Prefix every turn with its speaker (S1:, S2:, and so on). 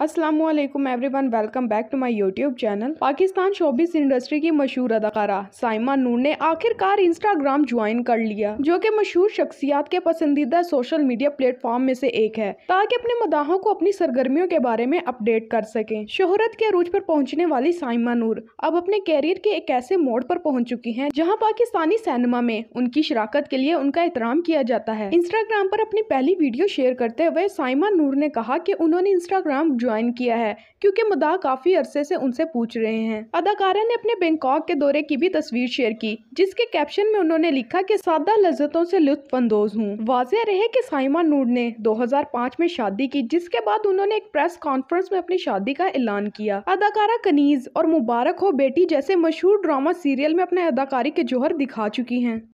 S1: Aslam everyone welcome back to my YouTube channel Pakistan showbiz industry की मशहूर अदाकारा साइमा नूर ने आखिरकार इंस्टाग्राम ज्वाइन कर लिया जो कि मशहूर शख्सियात के पसंदीदा सोशल मीडिया प्लेटफॉर्म में से एक है ताकि अपने मदाहों को अपनी सरगर्मियों के बारे में अपडेट कर सके शोहरत के अरूज पर पहुँचने वाली साइमा नूर अब अपने कैरियर के एक ऐसे मोड़ पर पहुँच चुकी है जहाँ पाकिस्तानी सिनेमा में उनकी शराकत के लिए उनका एहतराम किया जाता है इंस्टाग्राम पर अपनी पहली वीडियो शेयर करते हुए साइमा नूर ने कहा की उन्होंने इंस्टाग्राम ज्वाइन किया है क्योंकि मुदा काफ़ी अरसे से उनसे पूछ रहे हैं अदाकारा ने अपने बैंकॉक के दौरे की भी तस्वीर शेयर की जिसके कैप्शन में उन्होंने लिखा कि सादा लज्जतों से लुत्फानंदोज हूँ वाजह रहे कि साइमा नूर ने 2005 में शादी की जिसके बाद उन्होंने एक प्रेस कॉन्फ्रेंस में अपनी शादी का ऐलान किया अदाकारा कनीज और मुबारक हो बेटी जैसे मशहूर ड्रामा सीरियल में अपने अदाकारी के जोहर दिखा चुकी हैं